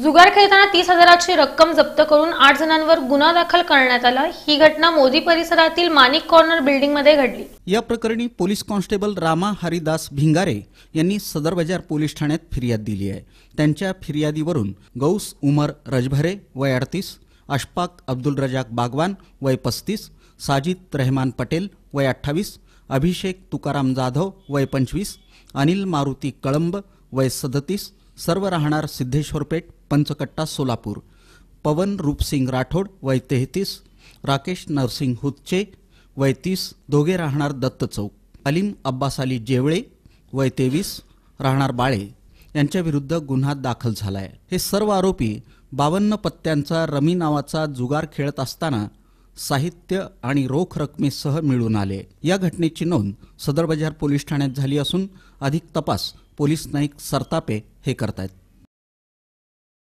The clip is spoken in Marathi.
जुगार खेळताना तीस हजाराची रक्कम जप्त करून आठ जणांवर गुन्हा दाखल करण्यात आला ही घटना मोदी परिसरातील मानिक कॉर्नर बिल्डिंगमध्ये घडली या प्रकरणी पोलीस कॉन्स्टेबल रामा हरिदास भिंगारे यांनी सदर बाजार पोलीस ठाण्यात फिर्याद दिली आहे त्यांच्या फिर्यादीवरून गौस उमर रजभरे वय अडतीस अशफाक अब्दुल रजाक बागवान वय पस्तीस साजिद रहमान पटेल वय अठ्ठावीस अभिषेक तुकाराम जाधव वय पंचवीस अनिल मारुती कळंब वय सदतीस सर्व राहणार पेठ पंचकट्टा सोलापूर पवन रूपसिंग राठोड वय तेहतीस राकेश नरसिंग हुतचे वय तीस दोघे राहणार दत्त चौक अलीम अब्बास अली जेवळे वय तेवीस राहणार बाळे यांच्याविरुद्ध गुन्हा दाखल झाला आहे हे सर्व आरोपी बावन्न पत्त्यांचा रमी नावाचा जुगार खेळत असताना साहित्य आणि रोख रकमेसह मिळून आले या घटनेची नोंद सदर बाजार पोलीस ठाण्यात झाली असून अधिक तपास पोलीस नाईक सरतापे हे करतायत